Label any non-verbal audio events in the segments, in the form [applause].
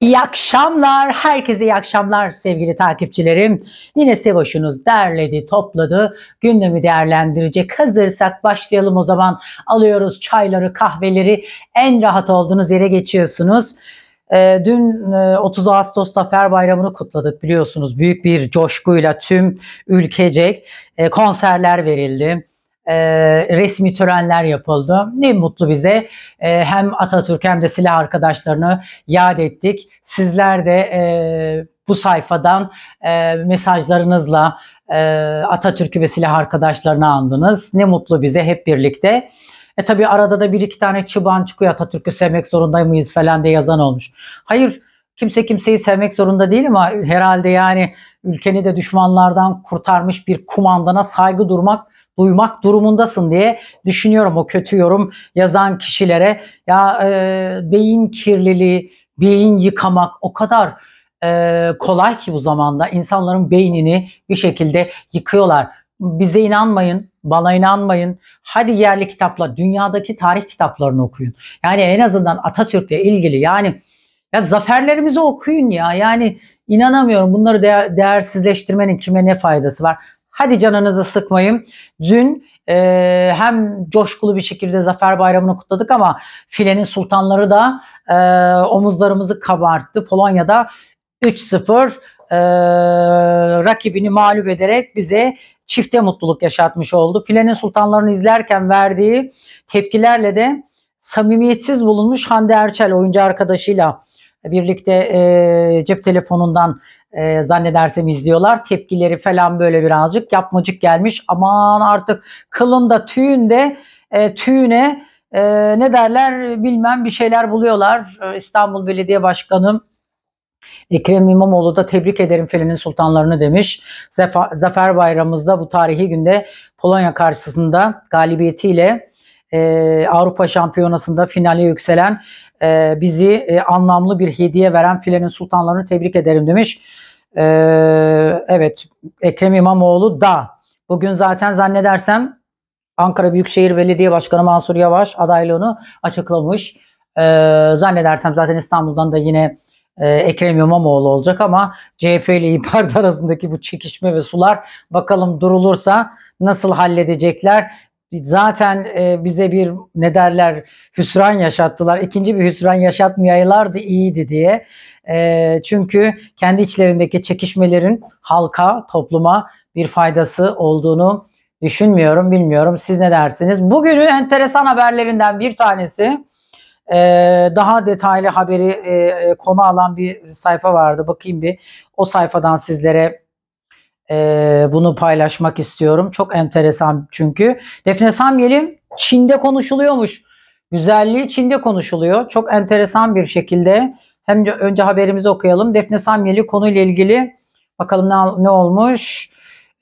İyi akşamlar, herkese iyi akşamlar sevgili takipçilerim. Yine Sevoş'unuz derledi, topladı, gündemi değerlendirecek. Hazırsak başlayalım o zaman. Alıyoruz çayları, kahveleri, en rahat olduğunuz yere geçiyorsunuz. E, dün e, 30 Ağustos Zafer Bayramı'nı kutladık biliyorsunuz. Büyük bir coşkuyla tüm ülkecek e, konserler verildi e, resmi törenler yapıldı. Ne mutlu bize. E, hem Atatürk hem de silah arkadaşlarını yad ettik. Sizler de e, bu sayfadan e, mesajlarınızla e, Atatürk'ü ve silah arkadaşlarını andınız. Ne mutlu bize hep birlikte. E tabi arada da bir iki tane çıban çıkıyor Atatürk'ü sevmek zorunda mıyız falan diye yazan olmuş. Hayır kimse kimseyi sevmek zorunda değil ama herhalde yani ülkeni de düşmanlardan kurtarmış bir kumandana saygı durmak duymak durumundasın diye düşünüyorum o kötü yorum yazan kişilere. Ya e, beyin kirliliği, beyin yıkamak o kadar e, kolay ki bu zamanda insanların beynini bir şekilde yıkıyorlar. Bize inanmayın, bana inanmayın. Hadi yerli kitapla, dünyadaki tarih kitaplarını okuyun. Yani en azından Atatürk'le ilgili yani ya zaferlerimizi okuyun ya. Yani inanamıyorum bunları de- değersizleştirmenin kime ne faydası var. Hadi canınızı sıkmayın. Dün e, hem coşkulu bir şekilde Zafer Bayramı'nı kutladık ama filenin sultanları da e, omuzlarımızı kabarttı. Polonya'da 3-0 e, rakibini mağlup ederek bize çifte mutluluk yaşatmış oldu. Filenin sultanlarını izlerken verdiği tepkilerle de samimiyetsiz bulunmuş Hande Erçel oyuncu arkadaşıyla birlikte e, cep telefonundan e, zannedersem izliyorlar. Tepkileri falan böyle birazcık yapmacık gelmiş. Aman artık kılında tüyünde e, tüyüne e, ne derler bilmem bir şeyler buluyorlar. İstanbul Belediye Başkanı Ekrem İmamoğlu da tebrik ederim Felin'in sultanlarını demiş. Zafer, Zafer Bayramımızda bu tarihi günde Polonya karşısında galibiyetiyle e, Avrupa Şampiyonası'nda finale yükselen e, bizi e, anlamlı bir hediye veren filenin sultanlarını tebrik ederim demiş. E, evet Ekrem İmamoğlu da bugün zaten zannedersem Ankara Büyükşehir Belediye Başkanı Mansur Yavaş adaylığını açıklamış. E, zannedersem zaten İstanbul'dan da yine e, Ekrem İmamoğlu olacak ama CHP ile İYİ Parti arasındaki bu çekişme ve sular bakalım durulursa nasıl halledecekler zaten e, bize bir ne derler hüsran yaşattılar. İkinci bir hüsran yaşatmayaylardı iyiydi diye. E, çünkü kendi içlerindeki çekişmelerin halka, topluma bir faydası olduğunu düşünmüyorum, bilmiyorum. Siz ne dersiniz? Bugünün enteresan haberlerinden bir tanesi e, daha detaylı haberi e, e konu alan bir sayfa vardı. Bakayım bir o sayfadan sizlere e, bunu paylaşmak istiyorum. Çok enteresan çünkü. Defne Samyel'in Çin'de konuşuluyormuş. Güzelliği Çin'de konuşuluyor. Çok enteresan bir şekilde. Hem de önce haberimizi okuyalım. Defne Samyeli konuyla ilgili bakalım ne, ne olmuş.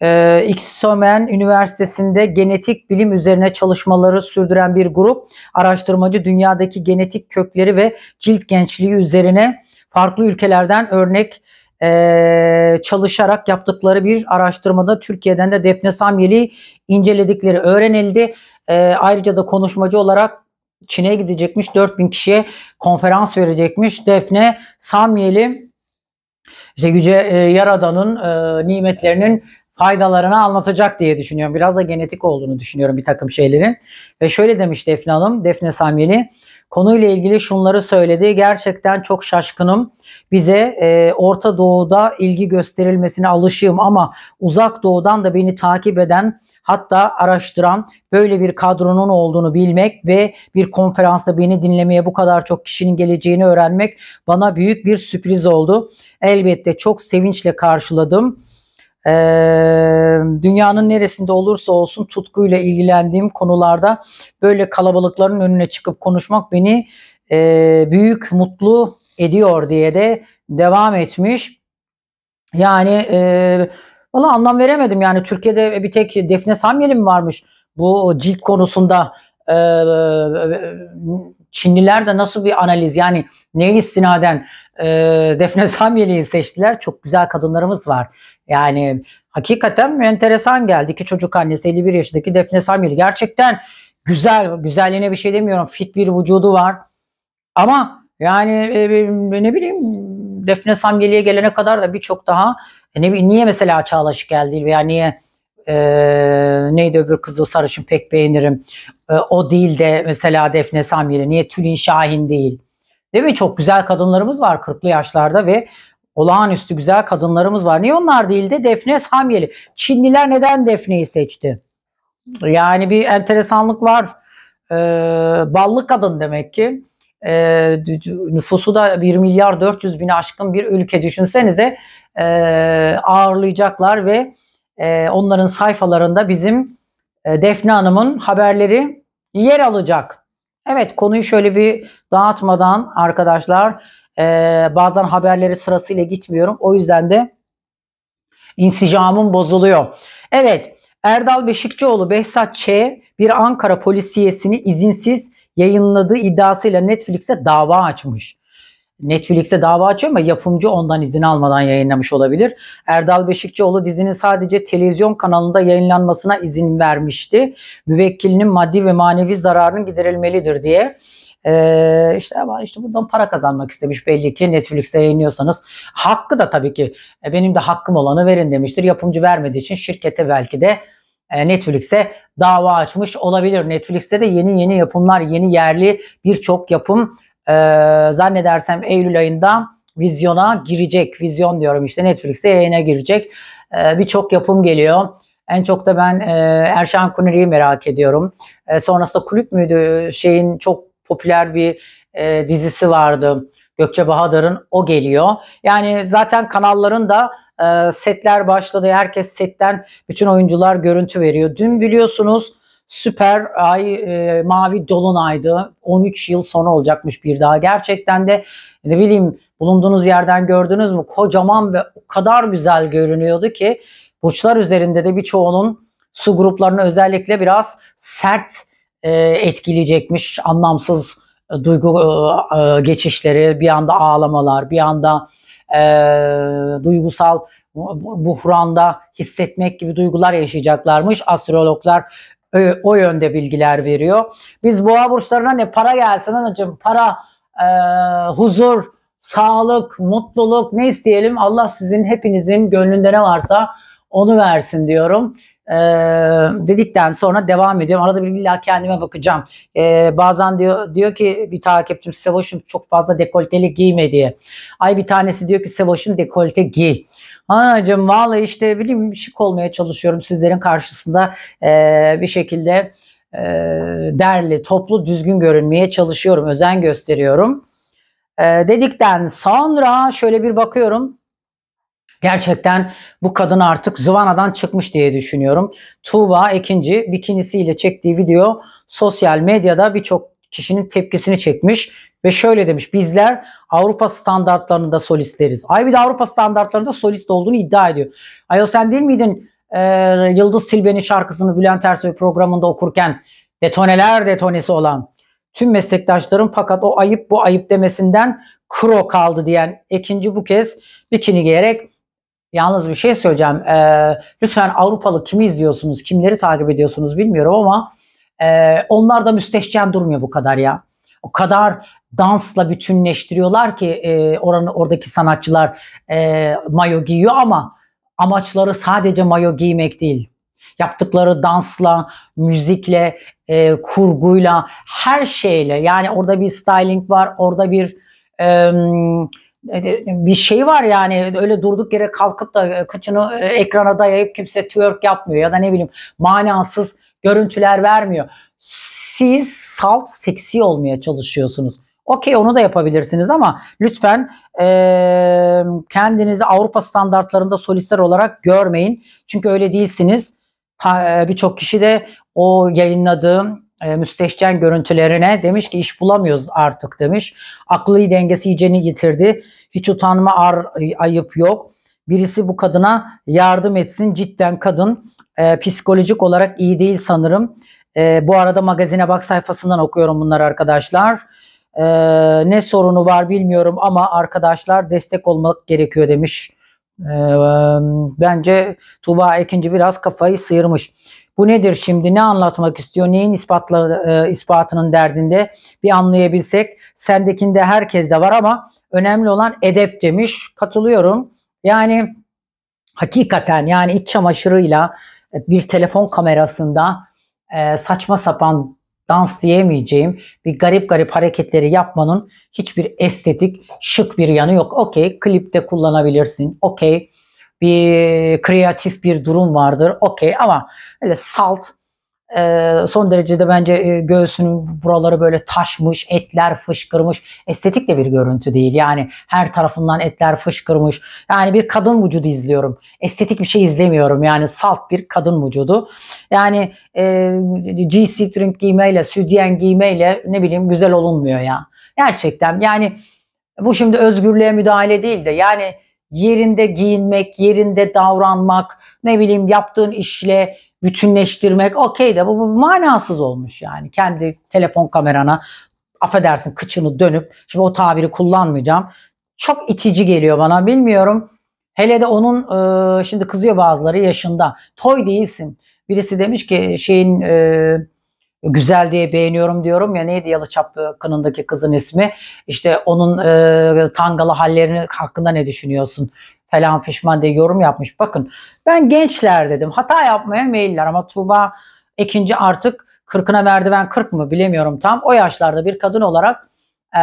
Ee, Xomen Üniversitesi'nde genetik bilim üzerine çalışmaları sürdüren bir grup araştırmacı dünyadaki genetik kökleri ve cilt gençliği üzerine farklı ülkelerden örnek e, çalışarak yaptıkları bir araştırmada Türkiye'den de Defne Samyeli inceledikleri öğrenildi. E, ayrıca da konuşmacı olarak Çin'e gidecekmiş 4000 kişiye konferans verecekmiş Defne Samyeli. İşte Yüce e, Yaradan'ın e, nimetlerinin faydalarını anlatacak diye düşünüyorum. Biraz da genetik olduğunu düşünüyorum bir takım şeylerin. Ve şöyle demiş Defne Hanım, Defne Samyeli. Konuyla ilgili şunları söyledi. Gerçekten çok şaşkınım. Bize e, Orta Doğu'da ilgi gösterilmesine alışığım ama Uzak Doğu'dan da beni takip eden hatta araştıran böyle bir kadronun olduğunu bilmek ve bir konferansta beni dinlemeye bu kadar çok kişinin geleceğini öğrenmek bana büyük bir sürpriz oldu. Elbette çok sevinçle karşıladım e, dünyanın neresinde olursa olsun tutkuyla ilgilendiğim konularda böyle kalabalıkların önüne çıkıp konuşmak beni e, büyük mutlu ediyor diye de devam etmiş. Yani e, valla anlam veremedim yani Türkiye'de bir tek Defne Samyeli mi varmış bu cilt konusunda e, Çinliler de nasıl bir analiz yani Neye istinaden e, Defne [laughs] Samyeli'yi seçtiler? Çok güzel kadınlarımız var. Yani hakikaten enteresan geldi. ki çocuk annesi 51 yaşındaki Defne Samyeli. Gerçekten güzel, güzelliğine bir şey demiyorum. Fit bir vücudu var. Ama yani e, e ne bileyim Defne Samyeli'ye gelene kadar da birçok daha e, ne bileyim niye mesela Çağlaş geldi veya niye e, neydi öbür kızı sarışın pek beğenirim. E, o değil de mesela Defne Samyeli niye Tülin Şahin değil. Değil mi? Çok güzel kadınlarımız var 40'lı yaşlarda ve olağanüstü güzel kadınlarımız var. Niye onlar değil de Defne Samyeli. Çinliler neden Defne'yi seçti? Yani bir enteresanlık var. Ee, ballı kadın demek ki. Ee, nüfusu da 1 milyar 400 bini aşkın bir ülke düşünsenize ee, ağırlayacaklar ve e, onların sayfalarında bizim e, Defne Hanım'ın haberleri yer alacak. Evet konuyu şöyle bir dağıtmadan arkadaşlar e, bazen haberleri sırasıyla gitmiyorum. O yüzden de insicamım bozuluyor. Evet Erdal Beşikçioğlu Behzat Ç. bir Ankara polisiyesini izinsiz yayınladığı iddiasıyla Netflix'e dava açmış. Netflix'e dava açıyor ama yapımcı ondan izin almadan yayınlamış olabilir. Erdal Beşikçioğlu dizinin sadece televizyon kanalında yayınlanmasına izin vermişti. Müvekkilinin maddi ve manevi zararının giderilmelidir diye. Ee, işte ama işte bundan para kazanmak istemiş belli ki Netflix'te yayınlıyorsanız. Hakkı da tabii ki e, benim de hakkım olanı verin demiştir. Yapımcı vermediği için şirkete belki de e, Netflix'e dava açmış olabilir. Netflix'te de yeni yeni yapımlar, yeni yerli birçok yapım e, zannedersem Eylül ayında vizyona girecek. Vizyon diyorum işte Netflix'te yayına girecek. E, Birçok yapım geliyor. En çok da ben e, Erşan Kuneri'yi merak ediyorum. E, sonrasında kulüp müydü şeyin çok popüler bir e, dizisi vardı. Gökçe Bahadır'ın o geliyor. Yani zaten kanalların da e, setler başladı. Herkes setten bütün oyuncular görüntü veriyor. Dün biliyorsunuz süper ay e, mavi dolunaydı. 13 yıl sonra olacakmış bir daha. Gerçekten de ne bileyim bulunduğunuz yerden gördünüz mü? Kocaman ve o kadar güzel görünüyordu ki burçlar üzerinde de birçoğunun su gruplarını özellikle biraz sert e, etkileyecekmiş. Anlamsız e, duygu e, e geçişleri, bir anda ağlamalar, bir anda e, duygusal buhranda hissetmek gibi duygular yaşayacaklarmış. Astrologlar e, o yönde bilgiler veriyor. Biz boğa burslarına ne para gelsin anacığım para, e, huzur, sağlık, mutluluk ne isteyelim Allah sizin hepinizin gönlünde ne varsa onu versin diyorum. Ee, dedikten sonra devam ediyorum. Arada bir illa kendime bakacağım. Ee, bazen diyor diyor ki bir takipçim Sevoş'um çok fazla dekolteli giyme diye. Ay bir tanesi diyor ki Sevoş'um dekolte giy. Anacığım vallahi işte bileyim şık olmaya çalışıyorum sizlerin karşısında e, bir şekilde e, derli, toplu, düzgün görünmeye çalışıyorum. Özen gösteriyorum. E, dedikten sonra şöyle bir bakıyorum. Gerçekten bu kadın artık zıvanadan çıkmış diye düşünüyorum. Tuğba ikinci bikinisiyle çektiği video sosyal medyada birçok kişinin tepkisini çekmiş. Ve şöyle demiş bizler Avrupa standartlarında solistleriz. Ay bir de Avrupa standartlarında solist olduğunu iddia ediyor. Ayol sen değil miydin e, Yıldız Tilbe'nin şarkısını Bülent Ersoy programında okurken detoneler detonesi olan tüm meslektaşların fakat o ayıp bu ayıp demesinden kro kaldı diyen ikinci bu kez bikini giyerek yalnız bir şey söyleyeceğim. E, lütfen Avrupalı kimi izliyorsunuz, kimleri takip ediyorsunuz bilmiyorum ama e, onlar da müstehcen durmuyor bu kadar ya. O kadar dansla bütünleştiriyorlar ki e, oranı oradaki sanatçılar e, mayo giyiyor ama amaçları sadece mayo giymek değil. Yaptıkları dansla, müzikle, e, kurguyla, her şeyle. Yani orada bir styling var, orada bir e, bir şey var yani öyle durduk yere kalkıp da e, kıçını e, ekrana dayayıp kimse twerk yapmıyor ya da ne bileyim manasız görüntüler vermiyor. Siz salt seksi olmaya çalışıyorsunuz. Okey onu da yapabilirsiniz ama lütfen e, kendinizi Avrupa standartlarında solistler olarak görmeyin. Çünkü öyle değilsiniz. E, Birçok kişi de o yayınladığım e, müstehcen görüntülerine demiş ki iş bulamıyoruz artık demiş. Aklı dengesi iyiceni yitirdi. Hiç utanma ar, ayıp yok. Birisi bu kadına yardım etsin. Cidden kadın e, psikolojik olarak iyi değil sanırım. E, bu arada magazine bak sayfasından okuyorum bunları arkadaşlar. Ee, ne sorunu var bilmiyorum ama arkadaşlar destek olmak gerekiyor demiş. Ee, bence Tuba ikinci biraz kafayı sıyırmış. Bu nedir şimdi? Ne anlatmak istiyor? Neyin ispatla, e, ispatının derdinde? Bir anlayabilsek. Sendekinde herkes de var ama önemli olan edep demiş. Katılıyorum. Yani hakikaten yani iç çamaşırıyla bir telefon kamerasında e, saçma sapan dans diyemeyeceğim bir garip garip hareketleri yapmanın hiçbir estetik şık bir yanı yok. Okey klipte kullanabilirsin. Okey bir kreatif bir durum vardır. Okey ama öyle salt e, son derecede bence e, göğsünün buraları böyle taşmış, etler fışkırmış. Estetik de bir görüntü değil. Yani her tarafından etler fışkırmış. Yani bir kadın vücudu izliyorum. Estetik bir şey izlemiyorum. Yani salt bir kadın vücudu. Yani e, G-string giymeyle, südyen giymeyle ne bileyim güzel olunmuyor ya. Gerçekten yani bu şimdi özgürlüğe müdahale değil de yani yerinde giyinmek, yerinde davranmak, ne bileyim yaptığın işle bütünleştirmek okey de bu, bu manasız olmuş yani. Kendi telefon kamerana affedersin kıçını dönüp şimdi o tabiri kullanmayacağım. Çok itici geliyor bana bilmiyorum. Hele de onun e, şimdi kızıyor bazıları yaşında. Toy değilsin. Birisi demiş ki şeyin e, güzel diye beğeniyorum diyorum ya neydi Yalıçap kınındaki kızın ismi İşte onun e, tangalı hallerini hakkında ne düşünüyorsun falan fişman diye yorum yapmış. Bakın ben gençler dedim. Hata yapmaya meyiller ama Tuğba ikinci artık 40'ına merdiven kırk mı bilemiyorum tam. O yaşlarda bir kadın olarak e,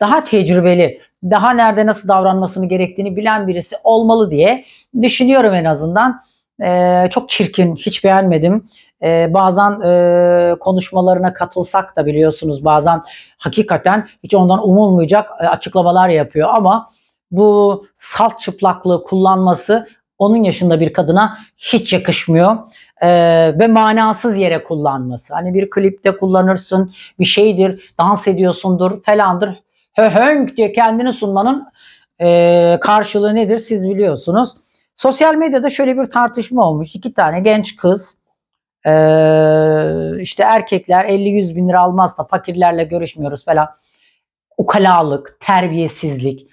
daha tecrübeli, daha nerede nasıl davranmasını gerektiğini bilen birisi olmalı diye düşünüyorum en azından. E, çok çirkin, hiç beğenmedim. E, bazen e, konuşmalarına katılsak da biliyorsunuz bazen hakikaten hiç ondan umulmayacak e, açıklamalar yapıyor ama bu salt çıplaklığı kullanması onun yaşında bir kadına hiç yakışmıyor. Ee, ve manasız yere kullanması. Hani bir klipte kullanırsın, bir şeydir, dans ediyorsundur falandır. Höhönk diye kendini sunmanın e, karşılığı nedir siz biliyorsunuz. Sosyal medyada şöyle bir tartışma olmuş. İki tane genç kız e, işte erkekler 50-100 bin lira almazsa fakirlerle görüşmüyoruz falan. Ukalalık, terbiyesizlik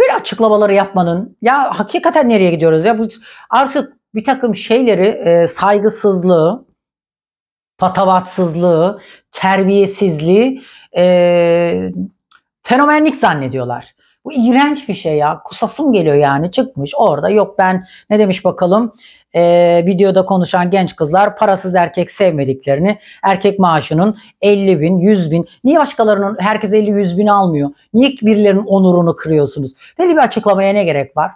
böyle açıklamaları yapmanın ya hakikaten nereye gidiyoruz ya bu artık bir takım şeyleri e, saygısızlığı, patavatsızlığı, terbiyesizliği e, fenomenlik zannediyorlar. Bu iğrenç bir şey ya. Kusasım geliyor yani çıkmış orada. Yok ben ne demiş bakalım e, videoda konuşan genç kızlar parasız erkek sevmediklerini, erkek maaşının 50 bin, 100 bin, niye başkalarının herkes 50-100 bin almıyor? Niye birilerinin onurunu kırıyorsunuz? Böyle bir açıklamaya ne gerek var?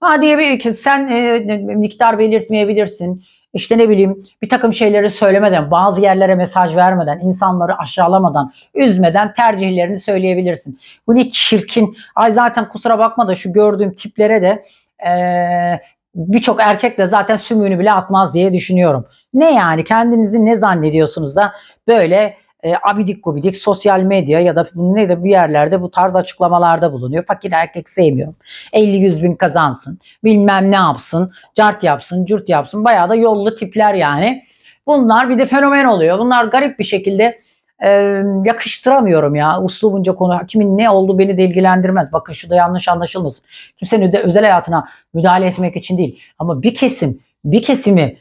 Ha diyebilir ki sen e, e, miktar belirtmeyebilirsin. İşte ne bileyim bir takım şeyleri söylemeden, bazı yerlere mesaj vermeden, insanları aşağılamadan, üzmeden tercihlerini söyleyebilirsin. Bu ne çirkin. Ay zaten kusura bakma da şu gördüğüm tiplere de e, birçok erkek de zaten sümüğünü bile atmaz diye düşünüyorum. Ne yani kendinizi ne zannediyorsunuz da böyle e, abidik gubidik sosyal medya ya da ne de bir yerlerde bu tarz açıklamalarda bulunuyor. Fakir erkek sevmiyorum. 50-100 bin kazansın. Bilmem ne yapsın. Cart yapsın, cürt yapsın. Bayağı da yollu tipler yani. Bunlar bir de fenomen oluyor. Bunlar garip bir şekilde e, yakıştıramıyorum ya. Uslubunca konu kimin ne oldu beni de ilgilendirmez. Bakın şu da yanlış anlaşılmasın. Kimsenin de özel hayatına müdahale etmek için değil. Ama bir kesim bir kesimi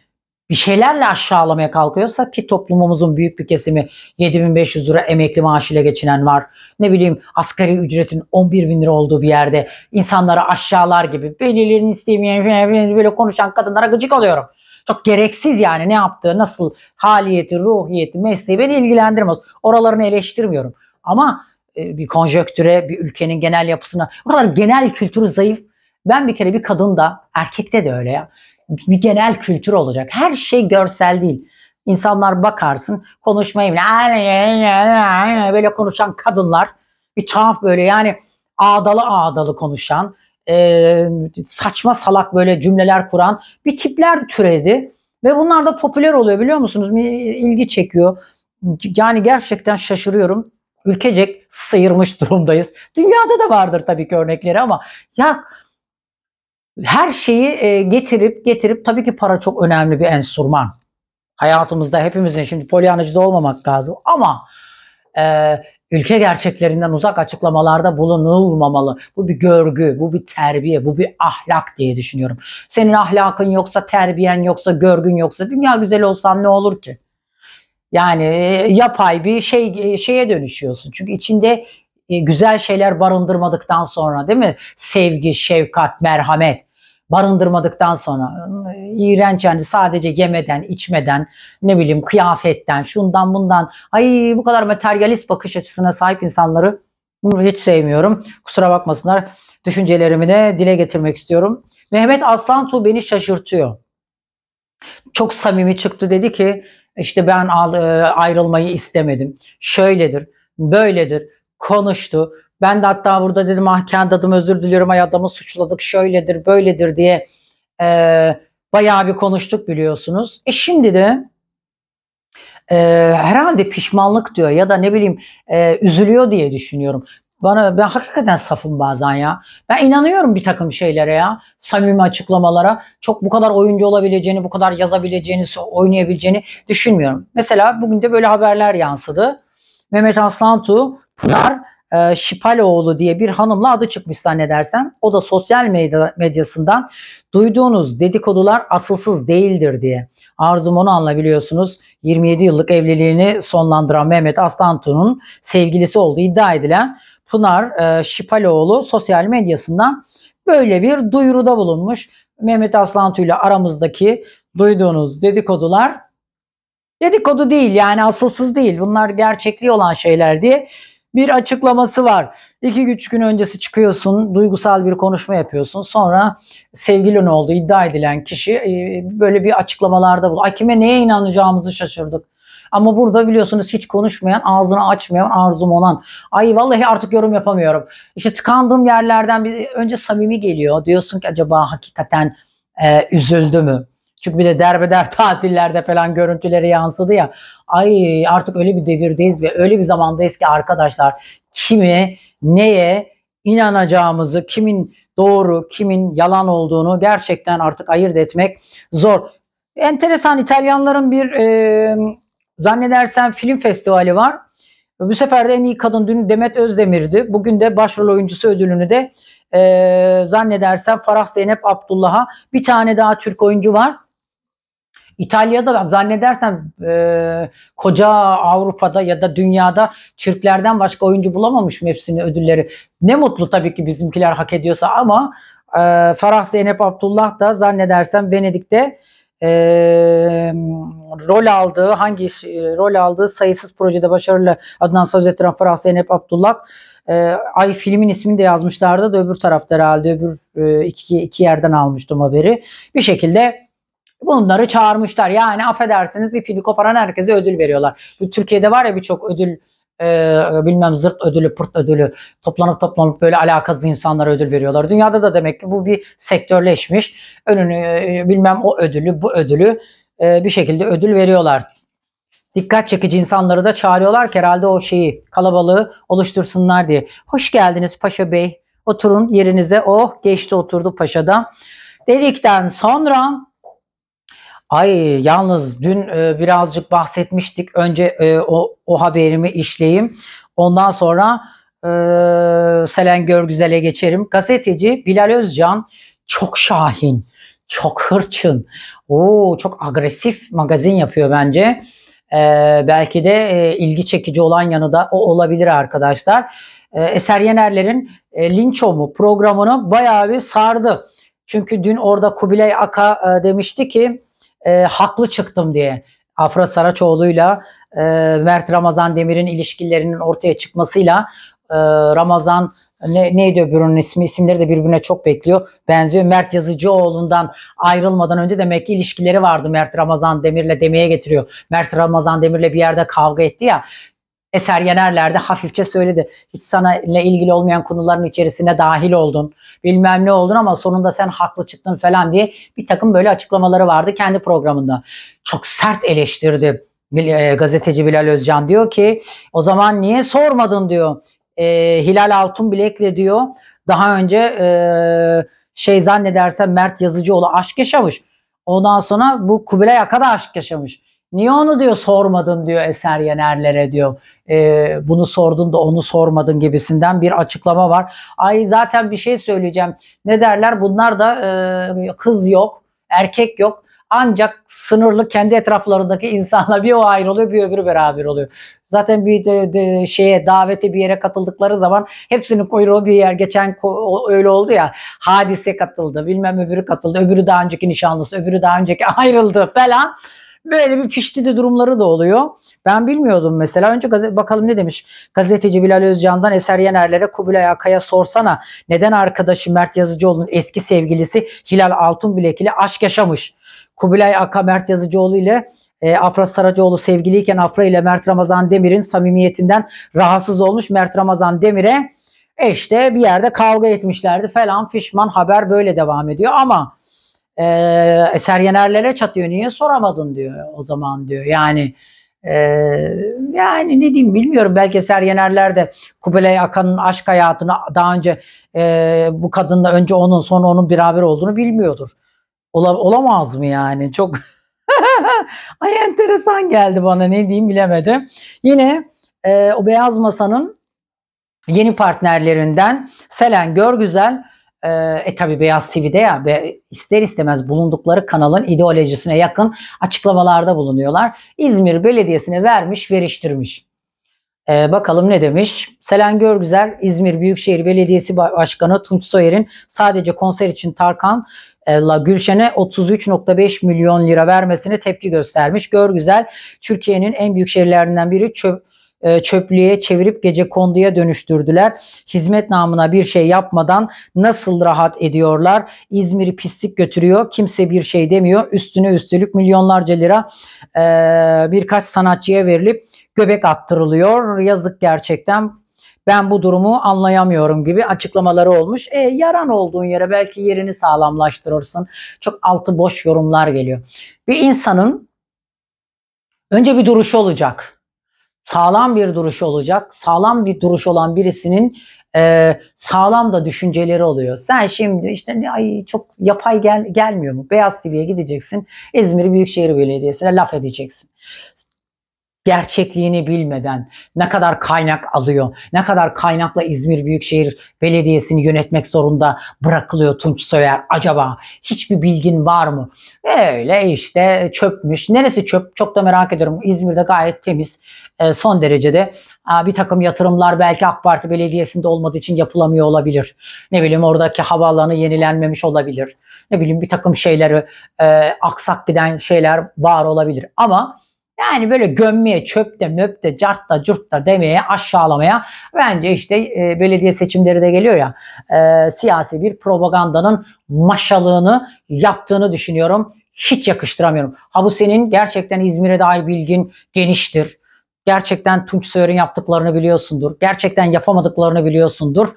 bir şeylerle aşağılamaya kalkıyorsak ki toplumumuzun büyük bir kesimi 7500 lira emekli maaşıyla geçinen var. Ne bileyim asgari ücretin 11 bin lira olduğu bir yerde insanlara aşağılar gibi belirlerini istemeyen böyle konuşan kadınlara gıcık oluyorum. Çok gereksiz yani ne yaptığı, nasıl haliyeti, ruhiyeti, mesleği beni ilgilendirmez. Oralarını eleştirmiyorum. Ama e, bir konjöktüre, bir ülkenin genel yapısına, o kadar genel kültürü zayıf. Ben bir kere bir kadın da, erkekte de öyle ya. Bir genel kültür olacak. Her şey görsel değil. İnsanlar bakarsın konuşmayı böyle konuşan kadınlar bir tuhaf böyle yani ağdalı ağdalı konuşan e, saçma salak böyle cümleler kuran bir tipler türedi. Ve bunlar da popüler oluyor biliyor musunuz? İlgi çekiyor. Yani gerçekten şaşırıyorum. Ülkecek sıyırmış [laughs] durumdayız. Dünyada da vardır tabii ki örnekleri ama ya her şeyi e, getirip getirip tabii ki para çok önemli bir enstrüman. Hayatımızda hepimizin şimdi polyanıcı da olmamak lazım ama eee ülke gerçeklerinden uzak açıklamalarda bulunulmamalı. Bu bir görgü, bu bir terbiye, bu bir ahlak diye düşünüyorum. Senin ahlakın yoksa, terbiyen yoksa, görgün yoksa dünya güzel olsan ne olur ki? Yani e, yapay bir şey e, şeye dönüşüyorsun. Çünkü içinde e, güzel şeyler barındırmadıktan sonra değil mi? Sevgi, şefkat, merhamet barındırmadıktan sonra ıı, iğrenç yani sadece yemeden, içmeden, ne bileyim kıyafetten, şundan bundan ay bu kadar materyalist bakış açısına sahip insanları hiç sevmiyorum. Kusura bakmasınlar. Düşüncelerimi de dile getirmek istiyorum. Mehmet Aslan Tu beni şaşırtıyor. Çok samimi çıktı dedi ki işte ben ıı, ayrılmayı istemedim. Şöyledir, böyledir konuştu. Ben de hatta burada dedim ah kendi adım özür diliyorum ay adamı suçladık şöyledir böyledir diye e, bayağı bir konuştuk biliyorsunuz. E şimdi de e, herhalde pişmanlık diyor ya da ne bileyim e, üzülüyor diye düşünüyorum. Bana ben hakikaten safım bazen ya. Ben inanıyorum bir takım şeylere ya. Samimi açıklamalara. Çok bu kadar oyuncu olabileceğini, bu kadar yazabileceğini, oynayabileceğini düşünmüyorum. Mesela bugün de böyle haberler yansıdı. Mehmet Aslantu Pınar e, Şipaloğlu diye bir hanımla adı çıkmış zannedersem. O da sosyal medya, medyasından duyduğunuz dedikodular asılsız değildir diye. Arzum onu biliyorsunuz 27 yıllık evliliğini sonlandıran Mehmet Aslantu'nun sevgilisi olduğu iddia edilen Pınar e, Şipaloğlu sosyal medyasından böyle bir duyuruda bulunmuş. Mehmet Aslantu ile aramızdaki duyduğunuz dedikodular dedikodu değil yani asılsız değil. Bunlar gerçekliği olan şeyler diye bir açıklaması var. İki üç gün öncesi çıkıyorsun, duygusal bir konuşma yapıyorsun. Sonra sevgilin oldu iddia edilen kişi e, böyle bir açıklamalarda bulundu. Akime neye inanacağımızı şaşırdık. Ama burada biliyorsunuz hiç konuşmayan, ağzını açmayan, arzum olan. Ay vallahi artık yorum yapamıyorum. İşte tıkandığım yerlerden bir önce samimi geliyor. Diyorsun ki acaba hakikaten e, üzüldü mü? Çünkü bir de derbeder [laughs] tatillerde falan görüntüleri yansıdı ya. Ay artık öyle bir devirdeyiz ve öyle bir zamandayız ki arkadaşlar kimi neye inanacağımızı, kimin doğru, kimin yalan olduğunu gerçekten artık ayırt etmek zor. Enteresan İtalyanların bir e, zannedersem film festivali var. Bu sefer de en iyi kadın dün Demet Özdemir'di. Bugün de başrol oyuncusu ödülünü de e, zannedersem Farah Zeynep Abdullah'a bir tane daha Türk oyuncu var. İtalya'da zannedersem e, koca Avrupa'da ya da dünyada Türklerden başka oyuncu bulamamışım hepsini ödülleri. Ne mutlu tabii ki bizimkiler hak ediyorsa ama e, Farah Zeynep Abdullah da zannedersem Venedik'te e, rol aldığı hangi e, rol aldığı sayısız projede başarılı adından söz ettiren Farah Zeynep Abdullah e, ay filmin ismini de yazmışlardı da öbür tarafta herhalde öbür e, iki, iki yerden almıştım haberi. Bir şekilde bunları çağırmışlar. Yani affedersiniz ipini koparan herkese ödül veriyorlar. Bu Türkiye'de var ya birçok ödül e, bilmem zırt ödülü, pırt ödülü toplanıp toplanıp böyle alakasız insanlara ödül veriyorlar. Dünyada da demek ki bu bir sektörleşmiş. Önünü e, bilmem o ödülü, bu ödülü e, bir şekilde ödül veriyorlar. Dikkat çekici insanları da çağırıyorlar ki herhalde o şeyi, kalabalığı oluştursunlar diye. Hoş geldiniz Paşa Bey. Oturun yerinize. Oh geçti oturdu Paşa'da. Dedikten sonra Ay yalnız dün e, birazcık bahsetmiştik. Önce e, o, o haberimi işleyeyim. Ondan sonra e, Selen Görgüzel'e geçerim. Gazeteci Bilal Özcan çok şahin, çok hırçın, Oo, çok agresif magazin yapıyor bence. E, belki de e, ilgi çekici olan yanı da o olabilir arkadaşlar. E, Eser Yenerler'in e, Linço mu programını bayağı bir sardı. Çünkü dün orada Kubilay Aka e, demişti ki e, haklı çıktım diye Afra Saraçoğlu'yla e, Mert Ramazan Demir'in ilişkilerinin ortaya çıkmasıyla e, Ramazan ne, neydi öbürünün ismi isimleri de birbirine çok bekliyor. Benziyor Mert Yazıcıoğlu'ndan ayrılmadan önce demek ki ilişkileri vardı Mert Ramazan Demir'le demeye getiriyor. Mert Ramazan Demir'le bir yerde kavga etti ya Eser Yenerler'de hafifçe söyledi. Hiç sana ile ilgili olmayan konuların içerisine dahil oldun. Bilmem ne oldun ama sonunda sen haklı çıktın falan diye bir takım böyle açıklamaları vardı kendi programında. Çok sert eleştirdi e, gazeteci Bilal Özcan diyor ki o zaman niye sormadın diyor. E, Hilal Altun Bilek'le diyor daha önce e, şey zannedersem Mert Yazıcıoğlu aşk yaşamış. Ondan sonra bu Kubilay'a kadar aşk yaşamış. Niye onu diyor sormadın diyor Eser Yenerlere diyor. E, bunu sordun da onu sormadın gibisinden bir açıklama var. Ay zaten bir şey söyleyeceğim. Ne derler bunlar da e, kız yok erkek yok. Ancak sınırlı kendi etraflarındaki [laughs] insanla bir o ayrılıyor bir öbürü beraber oluyor. Zaten bir de, de, şeye davete bir yere katıldıkları zaman hepsinin kuyruğu bir yer geçen öyle oldu ya hadise katıldı bilmem öbürü katıldı öbürü daha önceki nişanlısı öbürü daha önceki [laughs] ayrıldı falan. Böyle bir pişti de durumları da oluyor. Ben bilmiyordum mesela. Önce gazete, bakalım ne demiş. Gazeteci Bilal Özcan'dan Eser Yener'lere Kubilay Akay'a sorsana neden arkadaşı Mert Yazıcıoğlu'nun eski sevgilisi Hilal Altunbilek ile aşk yaşamış. Kubilay Aka Mert Yazıcıoğlu ile e, Afra Saracoğlu sevgiliyken Afra ile Mert Ramazan Demir'in samimiyetinden rahatsız olmuş Mert Ramazan Demir'e e işte bir yerde kavga etmişlerdi falan fişman haber böyle devam ediyor ama e, Eser Yener'lere çatıyor. Niye soramadın diyor o zaman diyor. Yani e, yani ne diyeyim bilmiyorum. Belki Eser Yener'ler de Kubilay Akan'ın aşk hayatını daha önce e, bu kadınla önce onun sonra onun beraber olduğunu bilmiyordur. Ola, olamaz mı yani? Çok [laughs] Ay enteresan geldi bana ne diyeyim bilemedim. Yine e, o beyaz masanın yeni partnerlerinden Selen Görgüzel ee, e, e tabi Beyaz TV'de ya be, ister istemez bulundukları kanalın ideolojisine yakın açıklamalarda bulunuyorlar. İzmir Belediyesi'ne vermiş, veriştirmiş. E, bakalım ne demiş? Selen Görgüzer, İzmir Büyükşehir Belediyesi Başkanı Tunç Soyer'in sadece konser için Tarkan e, La Gülşen'e 33.5 milyon lira vermesine tepki göstermiş. Görgüzel Türkiye'nin en büyük şehirlerinden biri çöp, e, çöplüğe çevirip gece konduya dönüştürdüler. Hizmet namına bir şey yapmadan nasıl rahat ediyorlar? İzmir'i pislik götürüyor. Kimse bir şey demiyor. Üstüne üstelik milyonlarca lira e, birkaç sanatçıya verilip göbek attırılıyor. Yazık gerçekten ben bu durumu anlayamıyorum gibi açıklamaları olmuş. E yaran olduğun yere belki yerini sağlamlaştırırsın. Çok altı boş yorumlar geliyor. Bir insanın önce bir duruşu olacak sağlam bir duruş olacak. Sağlam bir duruş olan birisinin e, sağlam da düşünceleri oluyor. Sen şimdi işte ay çok yapay gel, gelmiyor mu? Beyaz TV'ye gideceksin. İzmir Büyükşehir Belediyesi'ne laf edeceksin gerçekliğini bilmeden ne kadar kaynak alıyor, ne kadar kaynakla İzmir Büyükşehir Belediyesi'ni yönetmek zorunda bırakılıyor Tunç Soyer. acaba? Hiçbir bilgin var mı? Öyle işte çöpmüş. Neresi çöp? Çok da merak ediyorum. İzmir'de gayet temiz ee, son derecede bir takım yatırımlar belki AK Parti Belediyesi'nde olmadığı için yapılamıyor olabilir. Ne bileyim oradaki havaalanı yenilenmemiş olabilir. Ne bileyim bir takım şeyleri e, aksak giden şeyler var olabilir. Ama yani böyle gömmeye, çöpte, möpte, cartta, curtta demeye, aşağılamaya bence işte e, belediye seçimleri de geliyor ya e, siyasi bir propagandanın maşalığını yaptığını düşünüyorum. Hiç yakıştıramıyorum. Ha bu senin gerçekten İzmir'e dair bilgin geniştir. Gerçekten Tunç Soyer'in yaptıklarını biliyorsundur. Gerçekten yapamadıklarını biliyorsundur.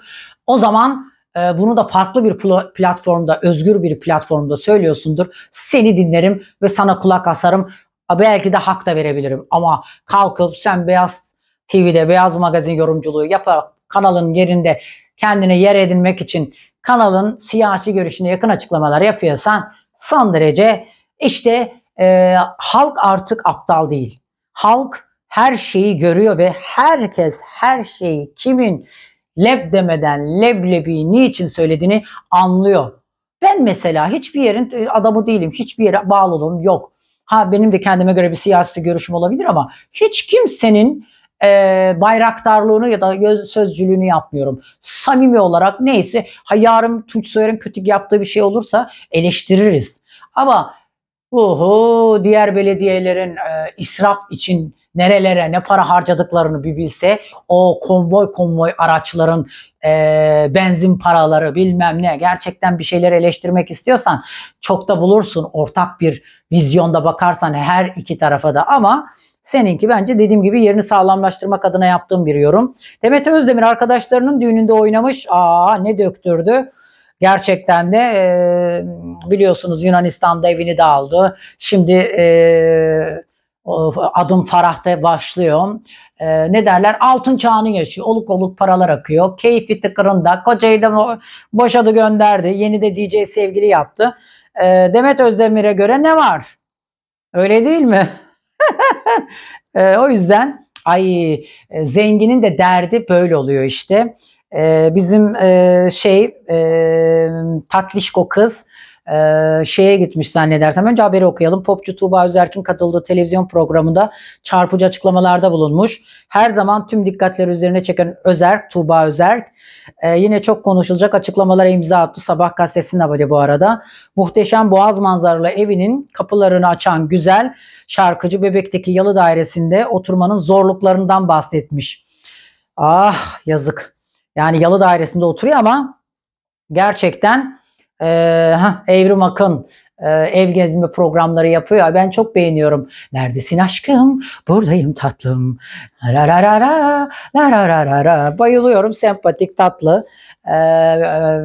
O zaman e, bunu da farklı bir platformda, özgür bir platformda söylüyorsundur. Seni dinlerim ve sana kulak asarım belki de hak da verebilirim ama kalkıp sen Beyaz TV'de Beyaz Magazin yorumculuğu yaparak kanalın yerinde kendine yer edinmek için kanalın siyasi görüşüne yakın açıklamalar yapıyorsan son derece işte e, halk artık aptal değil. Halk her şeyi görüyor ve herkes her şeyi kimin leb demeden leblebi niçin söylediğini anlıyor. Ben mesela hiçbir yerin e, adamı değilim. Hiçbir yere bağlılığım yok. Ha benim de kendime göre bir siyasi görüşüm olabilir ama hiç kimsenin e, bayraktarlığını ya da göz, sözcülüğünü yapmıyorum. Samimi olarak neyse ha yarın Tunç Soyer'in kötü yaptığı bir şey olursa eleştiririz. Ama uhu diğer belediyelerin e, israf için nerelere ne para harcadıklarını bir bilse o konvoy konvoy araçların e, benzin paraları bilmem ne gerçekten bir şeyler eleştirmek istiyorsan çok da bulursun ortak bir vizyonda bakarsan her iki tarafa da ama Seninki bence dediğim gibi yerini sağlamlaştırmak adına yaptığım bir yorum. Demet Özdemir arkadaşlarının düğününde oynamış. Aa ne döktürdü. Gerçekten de e, biliyorsunuz Yunanistan'da evini de aldı. Şimdi e, adım Farah'ta başlıyor. Ee, ne derler? Altın çağını yaşıyor. Oluk oluk paralar akıyor. Keyfi tıkırında. Kocayı da boşadı gönderdi. Yeni de DJ sevgili yaptı. Ee, Demet Özdemir'e göre ne var? Öyle değil mi? [laughs] ee, o yüzden ay e, zenginin de derdi böyle oluyor işte. Ee, bizim e, şey e, tatlışko kız e, şeye gitmiş zannedersem. Önce haberi okuyalım. Popçu Tuğba Özerk'in katıldığı televizyon programında çarpıcı açıklamalarda bulunmuş. Her zaman tüm dikkatleri üzerine çeken Özerk, Tuğba Özerk e, yine çok konuşulacak açıklamalara imza attı. Sabah gazetesinin haberi bu arada. Muhteşem boğaz manzaralı evinin kapılarını açan güzel şarkıcı Bebek'teki yalı dairesinde oturmanın zorluklarından bahsetmiş. Ah yazık. Yani yalı dairesinde oturuyor ama gerçekten e, ee, heh, Evrim Akın e, ev gezme programları yapıyor. Ben çok beğeniyorum. Neredesin aşkım? Buradayım tatlım. La la la la la la la la. Bayılıyorum. Sempatik, tatlı. Ee, e,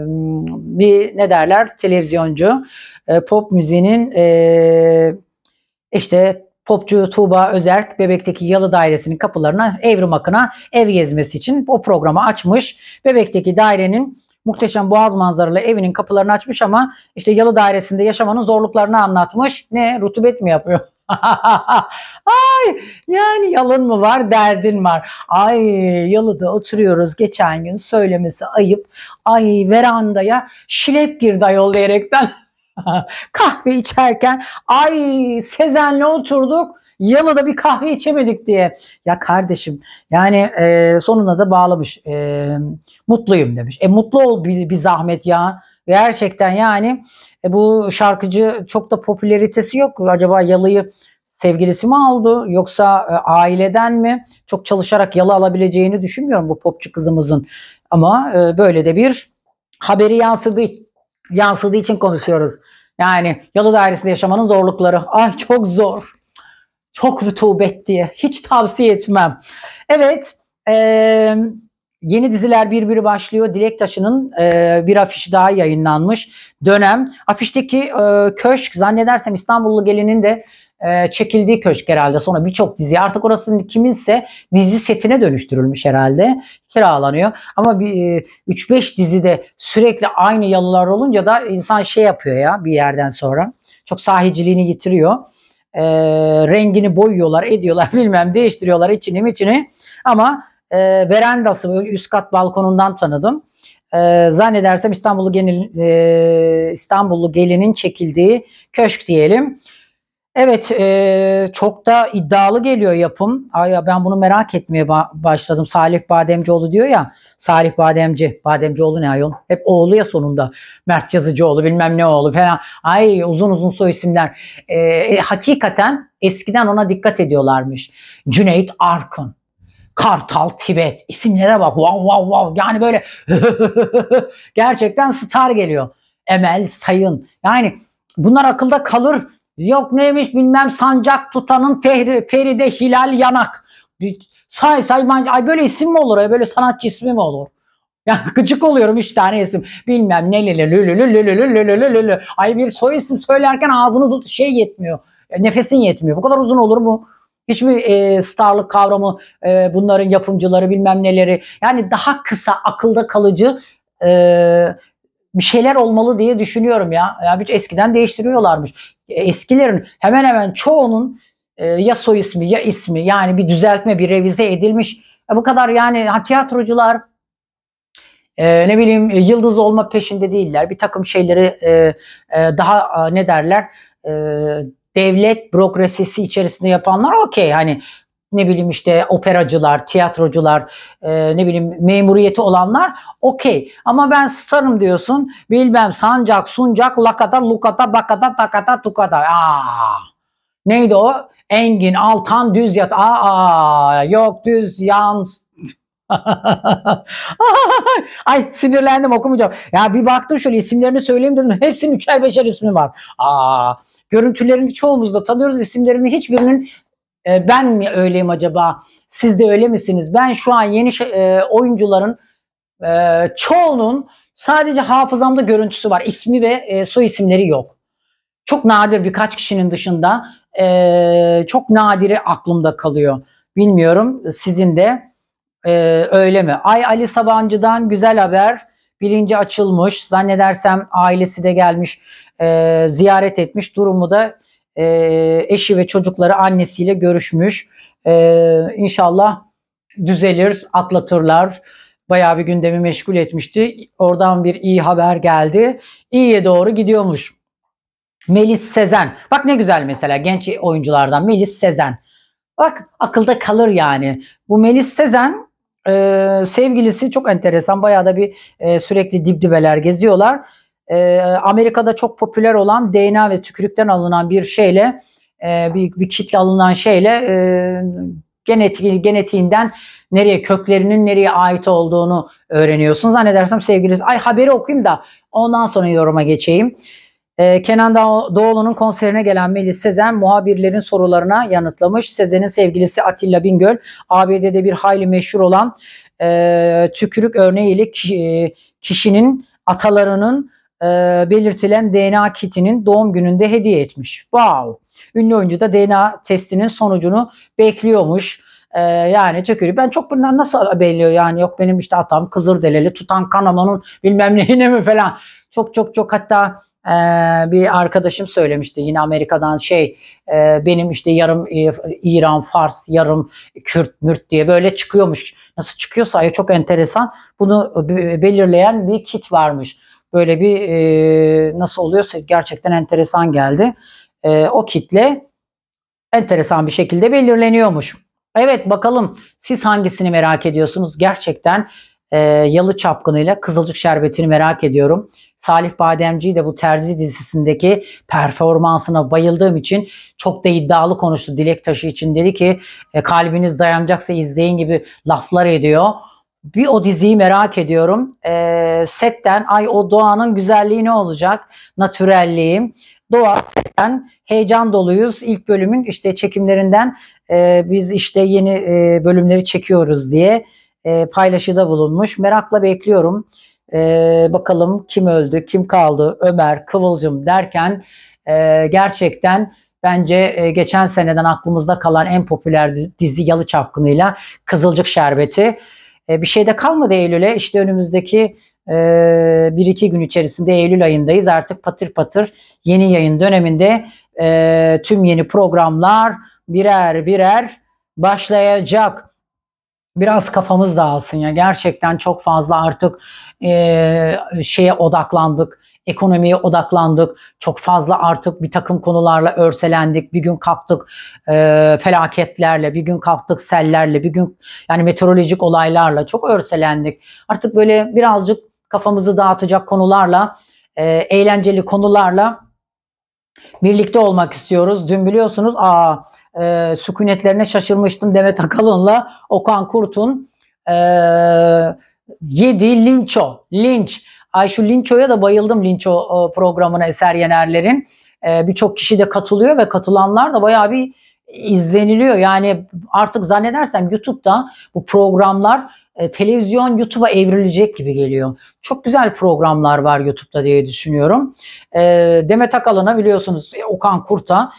bir ne derler televizyoncu e, pop müziğinin e, işte popçu Tuğba Özerk Bebek'teki Yalı Dairesi'nin kapılarına Evrim Akın'a ev gezmesi için o programı açmış. Bebek'teki dairenin muhteşem boğaz manzaralı evinin kapılarını açmış ama işte yalı dairesinde yaşamanın zorluklarını anlatmış. Ne rutubet mi yapıyor? [laughs] Ay yani yalın mı var derdin var. Ay yalıda oturuyoruz geçen gün söylemesi ayıp. Ay verandaya şilep girdi ayol diyerekten. [laughs] [laughs] kahve içerken ay Sezen'le oturduk Yalı'da bir kahve içemedik diye. Ya kardeşim yani e, sonuna da bağlamış. E, mutluyum demiş. E mutlu ol bir, bir zahmet ya. Gerçekten yani e, bu şarkıcı çok da popülaritesi yok. Acaba Yalı'yı sevgilisi mi aldı yoksa e, aileden mi? Çok çalışarak yalı alabileceğini düşünmüyorum bu popçu kızımızın. Ama e, böyle de bir haberi yansıdı yansıdığı için konuşuyoruz. Yani yolu dairesinde yaşamanın zorlukları. Ay çok zor. Çok rutubet diye. Hiç tavsiye etmem. Evet. Ee, Yeni diziler birbiri başlıyor. Dilek Taşı'nın e, bir afişi daha yayınlanmış. Dönem. Afişteki e, köşk zannedersem İstanbullu gelinin de e, çekildiği köşk herhalde. Sonra birçok dizi artık orası kiminse dizi setine dönüştürülmüş herhalde. Kiralanıyor. Ama bir 3-5 e, dizide sürekli aynı yalılar olunca da insan şey yapıyor ya bir yerden sonra. Çok sahiciliğini yitiriyor. E, rengini boyuyorlar, ediyorlar [laughs] bilmem değiştiriyorlar içini içini. Ama e, verandası üst kat balkonundan tanıdım. E, zannedersem İstanbullu, genel, İstanbullu gelinin çekildiği köşk diyelim. Evet e, çok da iddialı geliyor yapım. Ay, ben bunu merak etmeye ba- başladım. Salih Bademcioğlu diyor ya. Salih Bademci. Bademcioğlu ne ayol? Hep oğlu ya sonunda. Mert Yazıcıoğlu bilmem ne oğlu falan. Ay uzun uzun soy isimler. E, e hakikaten eskiden ona dikkat ediyorlarmış. Cüneyt Arkın. Kartal Tibet isimlere bak wow wow wow yani böyle [laughs] gerçekten star geliyor. Emel Sayın yani bunlar akılda kalır Yok neymiş bilmem sancak tutanın fehri, feride hilal yanak. Say say man, ay böyle isim mi olur ya böyle sanatçı ismi mi olur? [laughs] Ya gıcık oluyorum üç tane isim. Bilmem ne lülü lülü lülü lülü lülü lülü. Ay bir soy isim söylerken ağzını tut şey yetmiyor. E, nefesin yetmiyor. Bu kadar uzun olur mu? Hiç mi e, starlık kavramı e, bunların yapımcıları bilmem neleri. Yani daha kısa akılda kalıcı e, bir şeyler olmalı diye düşünüyorum ya. Ya bir eskiden değiştiriyorlarmış eskilerin hemen hemen çoğunun e, ya soy ismi ya ismi yani bir düzeltme bir revize edilmiş. E, bu kadar yani tiyatrocular e, ne bileyim e, yıldız olma peşinde değiller. Bir takım şeyleri e, e, daha e, ne derler e, devlet bürokrasisi içerisinde yapanlar okey hani ne bileyim işte operacılar, tiyatrocular, e, ne bileyim memuriyeti olanlar okey. Ama ben starım diyorsun bilmem sancak, suncak, lakata, lukata, bakata, takata, tukata. Aa, neydi o? Engin, Altan, Düz yat. Aa, yok Düz yan. [laughs] Ay sinirlendim okumayacağım. Ya bir baktım şöyle isimlerini söyleyeyim dedim. Hepsinin üçer beşer ismi var. Aa, görüntülerini çoğumuzda tanıyoruz. İsimlerini hiçbirinin ee, ben mi öyleyim acaba? Siz de öyle misiniz? Ben şu an yeni şey, e, oyuncuların e, çoğunun sadece hafızamda görüntüsü var. İsmi ve e, soy isimleri yok. Çok nadir birkaç kişinin dışında çok nadiri aklımda kalıyor. Bilmiyorum sizin de öyle mi? Ay Ali Sabancı'dan güzel haber. Bilinci açılmış. Zannedersem ailesi de gelmiş ziyaret etmiş. Durumu da e, eşi ve çocukları annesiyle görüşmüş. E, inşallah düzelir, atlatırlar. Bayağı bir gündemi meşgul etmişti. Oradan bir iyi haber geldi. İyiye doğru gidiyormuş. Melis Sezen. Bak ne güzel mesela genç oyunculardan Melis Sezen. Bak akılda kalır yani. Bu Melis Sezen e, sevgilisi çok enteresan. Bayağı da bir e, sürekli dip geziyorlar e, Amerika'da çok popüler olan DNA ve tükürükten alınan bir şeyle e, bir, bir kitle alınan şeyle e, genetik, genetiğinden nereye köklerinin nereye ait olduğunu öğreniyorsunuz. Zannedersem sevgili ay haberi okuyayım da ondan sonra yoruma geçeyim. Ee, Kenan Doğulu'nun konserine gelen Melis Sezen muhabirlerin sorularına yanıtlamış. Sezen'in sevgilisi Atilla Bingöl ABD'de bir hayli meşhur olan e, tükürük örneğiyle ki, e, kişinin atalarının e, belirtilen DNA kitinin doğum gününde hediye etmiş. Wow! Ünlü oyuncu da DNA testinin sonucunu bekliyormuş. Ee, yani çok Ben çok bundan nasıl belliyor yani yok benim işte atam kızır tutan kanamanın bilmem [laughs] neyine mi falan. Çok çok çok hatta e, bir arkadaşım söylemişti yine Amerika'dan şey e, benim işte yarım e, İran, Fars, yarım Kürt, Mürt diye böyle çıkıyormuş. Nasıl çıkıyorsa ya çok enteresan. Bunu e, belirleyen bir kit varmış böyle bir e, nasıl oluyorsa gerçekten enteresan geldi. E, o kitle enteresan bir şekilde belirleniyormuş. Evet bakalım siz hangisini merak ediyorsunuz? Gerçekten e, Yalı Çapkını'yla Kızılcık Şerbeti'ni merak ediyorum. Salih Bademci'yi de bu Terzi dizisindeki performansına bayıldığım için çok da iddialı konuştu Dilek Taşı için. Dedi ki e, kalbiniz dayanacaksa izleyin gibi laflar ediyor bir o diziyi merak ediyorum. E, setten ay o doğanın güzelliği ne olacak? Natürelliği. Doğa setten heyecan doluyuz. İlk bölümün işte çekimlerinden e, biz işte yeni e, bölümleri çekiyoruz diye e, paylaşıda bulunmuş. Merakla bekliyorum. E, bakalım kim öldü, kim kaldı, Ömer, Kıvılcım derken e, gerçekten bence e, geçen seneden aklımızda kalan en popüler dizi Yalı Çapkını'yla Kızılcık Şerbeti. E, bir şey de kalmadı Eylül'e. İşte önümüzdeki e, bir iki gün içerisinde Eylül ayındayız. Artık patır patır yeni yayın döneminde e, tüm yeni programlar birer birer başlayacak. Biraz kafamız dağılsın ya. Gerçekten çok fazla artık e, şeye odaklandık ekonomiye odaklandık. Çok fazla artık bir takım konularla örselendik. Bir gün kalktık e, felaketlerle, bir gün kalktık sellerle, bir gün yani meteorolojik olaylarla çok örselendik. Artık böyle birazcık kafamızı dağıtacak konularla, e, eğlenceli konularla birlikte olmak istiyoruz. Dün biliyorsunuz aa e, sükunetlerine şaşırmıştım Demet Akalın'la Okan Kurt'un e, 7 linço, linç Ay şu Linço'ya da bayıldım Linço e, programına Eser Yenerler'in. E, birçok kişi de katılıyor ve katılanlar da bayağı bir izleniliyor. Yani artık zannedersem YouTube'da bu programlar e, televizyon YouTube'a evrilecek gibi geliyor. Çok güzel programlar var YouTube'da diye düşünüyorum. Demet Akalın'a biliyorsunuz Okan Kurt'a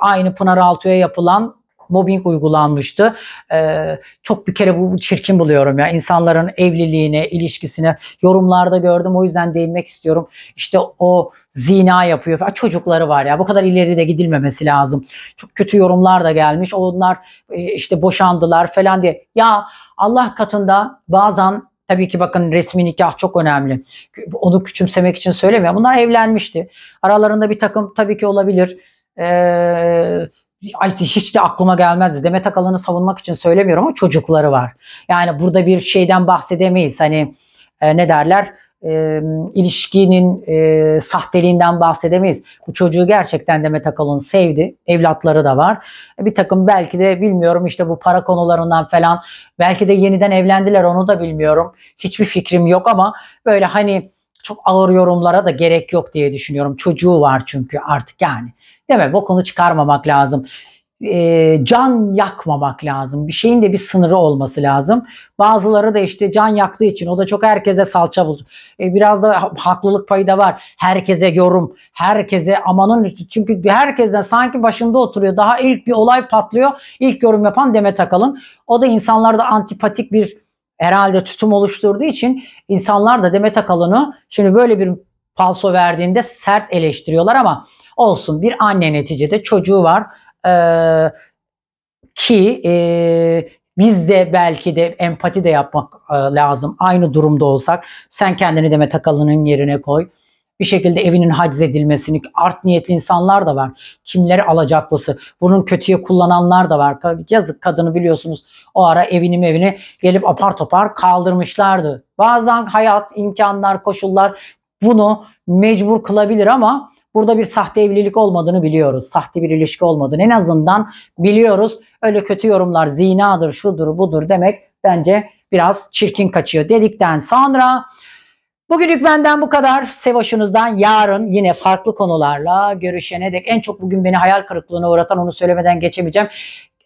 aynı Pınar Altı'ya yapılan mobbing uygulanmıştı. Ee, çok bir kere bu çirkin buluyorum ya. insanların evliliğine, ilişkisine yorumlarda gördüm. O yüzden değinmek istiyorum. İşte o zina yapıyor falan. Çocukları var ya. Bu kadar ileri de gidilmemesi lazım. Çok kötü yorumlar da gelmiş. Onlar e, işte boşandılar falan diye. Ya Allah katında bazen Tabii ki bakın resmi nikah çok önemli. Onu küçümsemek için söylemiyorum. Bunlar evlenmişti. Aralarında bir takım tabii ki olabilir. Ee, ay hiç de aklıma gelmezdi. Demet Akalın'ı savunmak için söylemiyorum ama çocukları var. Yani burada bir şeyden bahsedemeyiz. Hani e, ne derler? E, ilişkinin e, sahteliğinden bahsedemeyiz. Bu çocuğu gerçekten Demet Akalın sevdi. Evlatları da var. E, bir takım belki de bilmiyorum işte bu para konularından falan. Belki de yeniden evlendiler onu da bilmiyorum. Hiçbir fikrim yok ama böyle hani çok ağır yorumlara da gerek yok diye düşünüyorum. Çocuğu var çünkü artık yani. Değil mi? Bokunu çıkarmamak lazım. E, can yakmamak lazım. Bir şeyin de bir sınırı olması lazım. Bazıları da işte can yaktığı için o da çok herkese salça buldu. E, biraz da haklılık payı da var. Herkese yorum, herkese amanın çünkü herkesten sanki başında oturuyor. Daha ilk bir olay patlıyor. İlk yorum yapan Demet Akalın. O da insanlarda antipatik bir herhalde tutum oluşturduğu için insanlar da Demet Akalın'ı şimdi böyle bir palso verdiğinde sert eleştiriyorlar ama olsun bir anne neticede çocuğu var ee, ki e, biz de belki de empati de yapmak e, lazım aynı durumda olsak sen kendini Demet Akalın'ın yerine koy bir şekilde evinin haciz edilmesini, art niyetli insanlar da var. Kimleri alacaklısı, bunun kötüye kullananlar da var. Yazık kadını biliyorsunuz o ara evini evine gelip apar topar kaldırmışlardı. Bazen hayat, imkanlar, koşullar bunu mecbur kılabilir ama burada bir sahte evlilik olmadığını biliyoruz. Sahte bir ilişki olmadığını en azından biliyoruz. Öyle kötü yorumlar zinadır, şudur, budur demek bence biraz çirkin kaçıyor dedikten sonra Bugünlük benden bu kadar. Sevaşınızdan yarın yine farklı konularla görüşene dek en çok bugün beni hayal kırıklığına uğratan onu söylemeden geçemeyeceğim.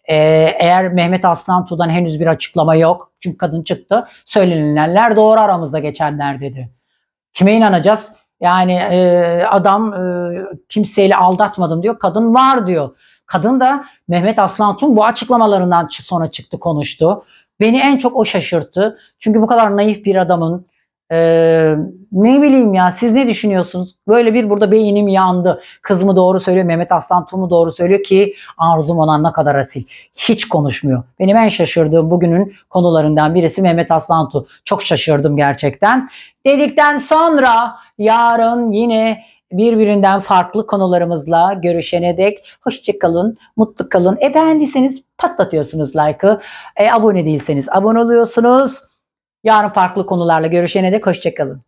Ee, eğer Mehmet Aslan Tuğ'dan henüz bir açıklama yok. Çünkü kadın çıktı. Söylenilenler doğru aramızda geçenler dedi. Kime inanacağız? Yani e, adam e, kimseyle aldatmadım diyor. Kadın var diyor. Kadın da Mehmet Aslan Tun bu açıklamalarından sonra çıktı konuştu. Beni en çok o şaşırttı. Çünkü bu kadar naif bir adamın ee, ne bileyim ya siz ne düşünüyorsunuz? Böyle bir burada beynim yandı. kızımı doğru söylüyor, Mehmet Aslan Tuğ doğru söylüyor ki Arzum ona ne kadar asil. Hiç konuşmuyor. Benim en şaşırdığım bugünün konularından birisi Mehmet Aslan Tuğ. Çok şaşırdım gerçekten. Dedikten sonra yarın yine birbirinden farklı konularımızla görüşene dek hoşçakalın, mutlu kalın. E beğendiyseniz patlatıyorsunuz like'ı. E, abone değilseniz abone oluyorsunuz. Yarın farklı konularla görüşene dek hoşçakalın.